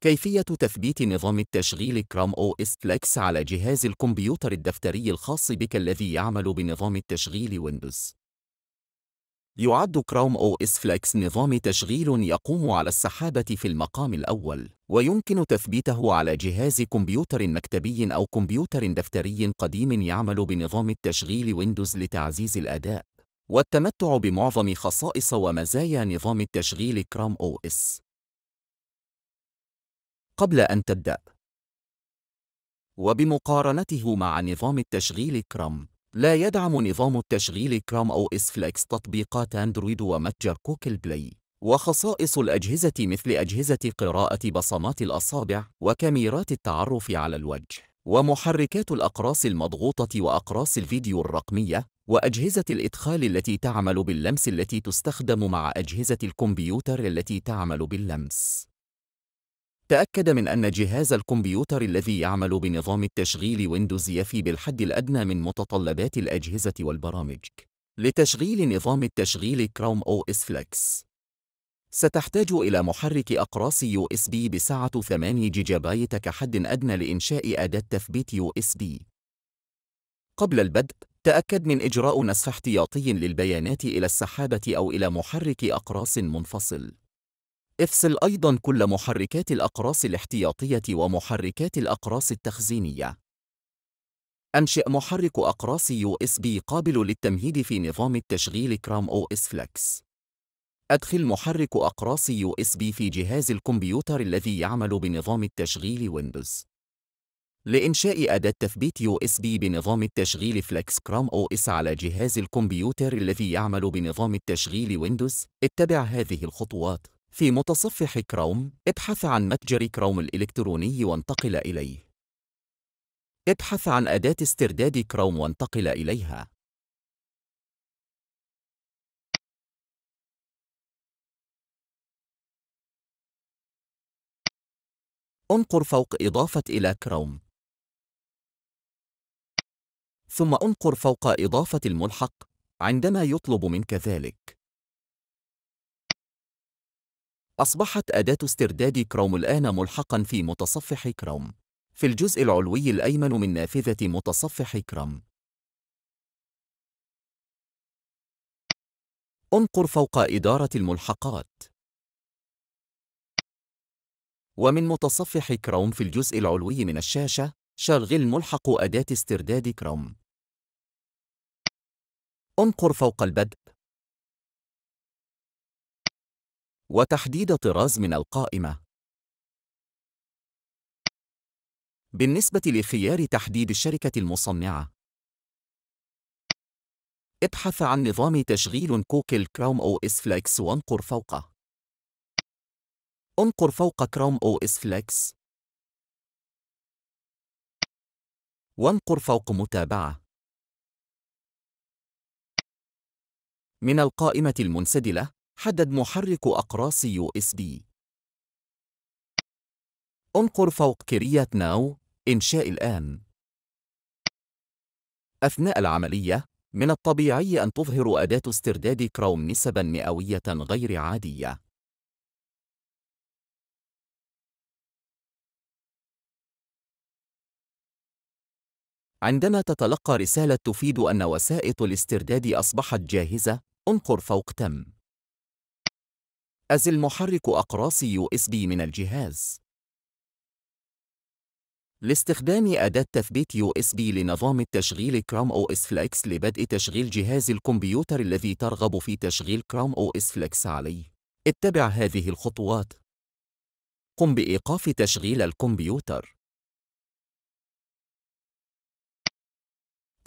كيفية تثبيت نظام التشغيل كرام أو إس فليكس على جهاز الكمبيوتر الدفتري الخاص بك الذي يعمل بنظام التشغيل ويندوز. يعد كروم أو إس فليكس نظام تشغيل يقوم على السحابة في المقام الأول، ويمكن تثبيته على جهاز كمبيوتر مكتبي أو كمبيوتر دفتري قديم يعمل بنظام التشغيل ويندوز لتعزيز الأداء، والتمتع بمعظم خصائص ومزايا نظام التشغيل كرام أو إس. قبل أن تبدأ. وبمقارنته مع نظام التشغيل كرام، لا يدعم نظام التشغيل كرام أو إس فليكس تطبيقات أندرويد ومتجر كوكل بلاي. وخصائص الأجهزة مثل أجهزة قراءة بصمات الأصابع وكاميرات التعرف على الوجه ومحركات الأقراص المضغوطة وأقراص الفيديو الرقمية وأجهزة الإدخال التي تعمل باللمس التي تستخدم مع أجهزة الكمبيوتر التي تعمل باللمس تأكد من أن جهاز الكمبيوتر الذي يعمل بنظام التشغيل ويندوز يفي بالحد الأدنى من متطلبات الأجهزة والبرامج لتشغيل نظام التشغيل كروم أو إس فليكس ستحتاج إلى محرك أقراص يو اس بي بسعة 8 جيجا بايت كحد أدنى لإنشاء أداة تثبيت يو اس بي. قبل البدء، تأكد من إجراء نسخ احتياطي للبيانات إلى السحابة أو إلى محرك أقراص منفصل. افصل أيضا كل محركات الأقراص الاحتياطية ومحركات الأقراص التخزينية. أنشئ محرك أقراص USB قابل للتمهيد في نظام التشغيل كرام أو إس أدخل محرك أقراص USB في جهاز الكمبيوتر الذي يعمل بنظام التشغيل ويندوز. لإنشاء أداة تثبيت USB بنظام التشغيل Flex كرام أو إس على جهاز الكمبيوتر الذي يعمل بنظام التشغيل ويندوز، اتبع هذه الخطوات. في متصفح كروم ابحث عن متجر كروم الإلكتروني وانتقل إليه ابحث عن أداة استرداد كروم وانتقل إليها انقر فوق إضافة إلى كروم ثم انقر فوق إضافة الملحق عندما يطلب منك ذلك أصبحت أداة استرداد كروم الآن ملحقاً في متصفح كروم في الجزء العلوي الأيمن من نافذة متصفح كروم انقر فوق إدارة الملحقات ومن متصفح كروم في الجزء العلوي من الشاشة شغل ملحق أداة استرداد كروم انقر فوق البدء وتحديد طراز من القائمة. بالنسبة لخيار تحديد الشركة المصنعة، ابحث عن نظام تشغيل كوكل كروم أو إس فليكس وانقر فوقه. انقر فوق كروم أو إس فليكس. وانقر فوق متابعة. من القائمة المنسدلة، حدد محرك أقراص USB انقر فوق كريات ناو إنشاء الآن. أثناء العملية، من الطبيعي أن تظهر أداة استرداد كروم نسبًا مئوية غير عادية. عندما تتلقى رسالة تفيد أن وسائط الاسترداد أصبحت جاهزة، انقر فوق تم. أزل محرك أقراص USB من الجهاز. لاستخدام أداة تثبيت USB لنظام التشغيل Chrome OS Flex لبدء تشغيل جهاز الكمبيوتر الذي ترغب في تشغيل Chrome OS Flex عليه. اتبع هذه الخطوات. قم بإيقاف تشغيل الكمبيوتر.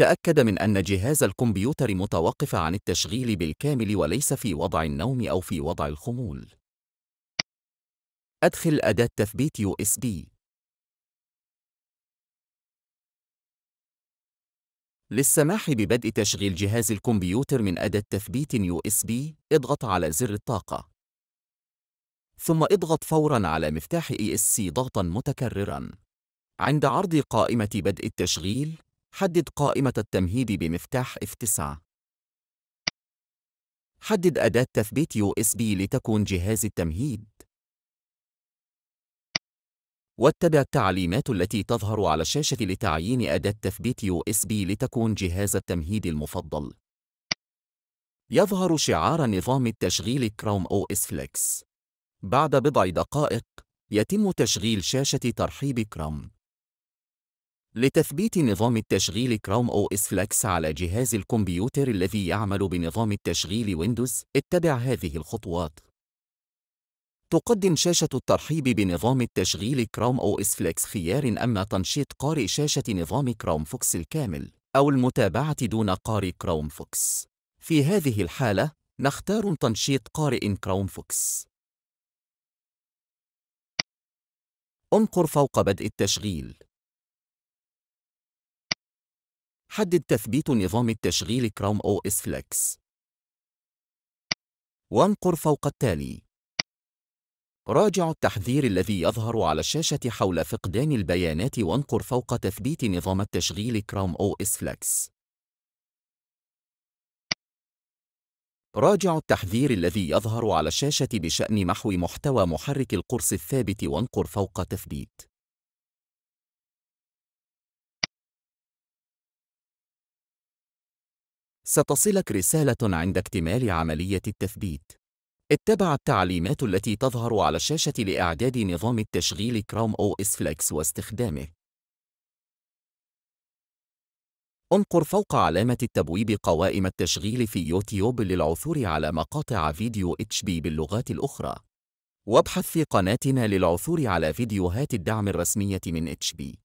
تأكد من أن جهاز الكمبيوتر متوقف عن التشغيل بالكامل وليس في وضع النوم أو في وضع الخمول. أدخل أداة تثبيت USB. للسماح ببدء تشغيل جهاز الكمبيوتر من أداة تثبيت USB، اضغط على زر الطاقة. ثم اضغط فوراً على مفتاح ESC ضغطاً متكرراً. عند عرض قائمة بدء التشغيل، حدد قائمة التمهيد بمفتاح F9 حدد أداة تثبيت USB لتكون جهاز التمهيد واتبع التعليمات التي تظهر على الشاشة لتعيين أداة تثبيت USB لتكون جهاز التمهيد المفضل يظهر شعار نظام التشغيل كروم أو إس فليكس بعد بضع دقائق يتم تشغيل شاشة ترحيب كروم لتثبيت نظام التشغيل كروم أو إس فلكس على جهاز الكمبيوتر الذي يعمل بنظام التشغيل ويندوز، اتبع هذه الخطوات. تقدم شاشة الترحيب بنظام التشغيل كروم أو إس فلكس خيار أما تنشيط قارئ شاشة نظام كروم فوكس الكامل أو المتابعة دون قارئ كروم فوكس. في هذه الحالة، نختار تنشيط قارئ كروم فوكس. انقر فوق بدء التشغيل. حدد تثبيت نظام التشغيل كروم أو إس فليكس وانقر فوق التالي راجع التحذير الذي يظهر على الشاشة حول فقدان البيانات وانقر فوق تثبيت نظام التشغيل كروم أو إس فليكس راجع التحذير الذي يظهر على الشاشة بشأن محو محتوى محرك القرص الثابت وانقر فوق تثبيت ستصلك رسالة عند اكتمال عملية التثبيت. اتبع التعليمات التي تظهر على الشاشة لإعداد نظام التشغيل كروم أو إس فليكس واستخدامه. انقر فوق علامة التبويب قوائم التشغيل في يوتيوب للعثور على مقاطع فيديو اتش بي باللغات الأخرى. وابحث في قناتنا للعثور على فيديوهات الدعم الرسمية من اتش بي.